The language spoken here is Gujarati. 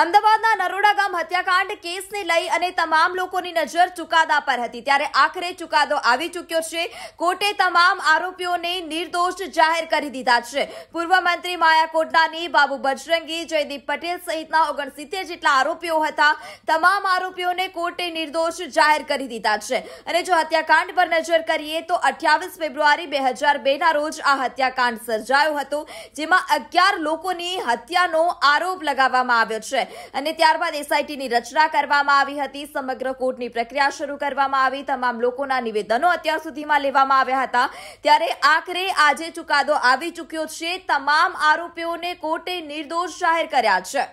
અમદાવાદના નરોડા ગામ હત્યાકાંડ કેસને લઈ અને તમામ લોકોની નજર ચુકાદા પર હતી ત્યારે આખરે ચુકાદો આવી ચૂક્યો છે કોર્ટે તમામ આરોપીઓને નિર્દોષ જાહેર કરી દીધા છે પૂર્વ મંત્રી માયા કોટનાની બાબુ બજરંગી જયદીપ પટેલ સહિતના ઓગણસિત્તેર જેટલા આરોપીઓ હતા તમામ આરોપીઓને કોર્ટે નિર્દોષ જાહેર કરી દીધા છે અને જો હત્યાકાંડ પર નજર કરીએ તો અઠ્યાવીસ ફેબ્રુઆરી બે હજાર બેના રોજ આ હત્યાકાંડ સર્જાયો હતો જેમાં અગિયાર લોકોની હત્યાનો આરોપ લગાવવામાં આવ્યો છે છે અને ત્યારબાદ એસઆઈટીની રચના કરવામાં આવી હતી સમગ્ર કોર્ટની પ્રક્રિયા શરૂ કરવામાં આવી તમામ લોકોના નિવેદનો અત્યાર સુધીમાં લેવામાં આવ્યા હતા ત્યારે આખરે આજે ચુકાદો આવી ચુક્યો છે તમામ આરોપીઓને કોર્ટે નિર્દોષ જાહેર કર્યા છે